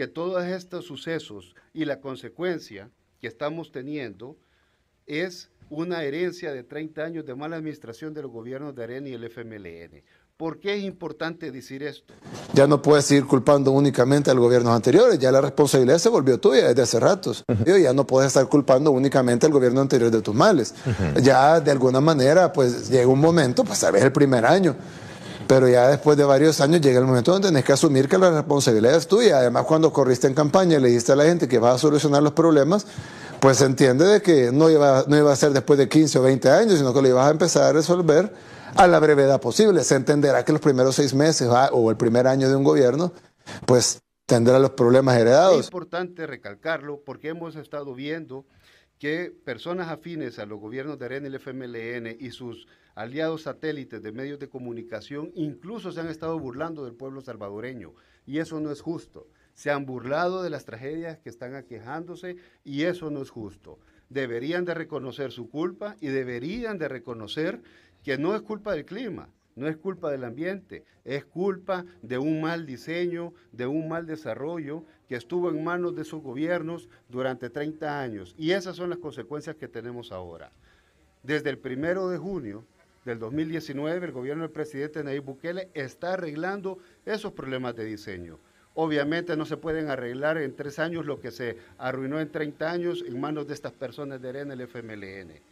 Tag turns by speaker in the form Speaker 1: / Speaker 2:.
Speaker 1: que todos estos sucesos y la consecuencia que estamos teniendo es una herencia de 30 años de mala administración de los gobiernos de ARENA y el FMLN. ¿Por qué es importante decir esto?
Speaker 2: Ya no puedes ir culpando únicamente al gobierno gobiernos anteriores, ya la responsabilidad se volvió tuya desde hace ratos. Ya no puedes estar culpando únicamente al gobierno anterior de tus males. Ya de alguna manera, pues llega un momento, pues sabes, el primer año pero ya después de varios años llega el momento donde tenés que asumir que la responsabilidad es tuya. Además, cuando corriste en campaña y le dijiste a la gente que vas a solucionar los problemas, pues se entiende de que no iba, no iba a ser después de 15 o 20 años, sino que lo ibas a empezar a resolver a la brevedad posible. Se entenderá que los primeros seis meses o el primer año de un gobierno, pues tendrá los problemas heredados. Es
Speaker 1: importante recalcarlo porque hemos estado viendo que personas afines a los gobiernos de ARENA y el FMLN y sus aliados satélites de medios de comunicación incluso se han estado burlando del pueblo salvadoreño y eso no es justo. Se han burlado de las tragedias que están aquejándose y eso no es justo. Deberían de reconocer su culpa y deberían de reconocer que no es culpa del clima, no es culpa del ambiente, es culpa de un mal diseño, de un mal desarrollo que estuvo en manos de sus gobiernos durante 30 años. Y esas son las consecuencias que tenemos ahora. Desde el primero de junio del 2019, el gobierno del presidente Nayib Bukele está arreglando esos problemas de diseño. Obviamente no se pueden arreglar en tres años lo que se arruinó en 30 años en manos de estas personas de arena el FMLN.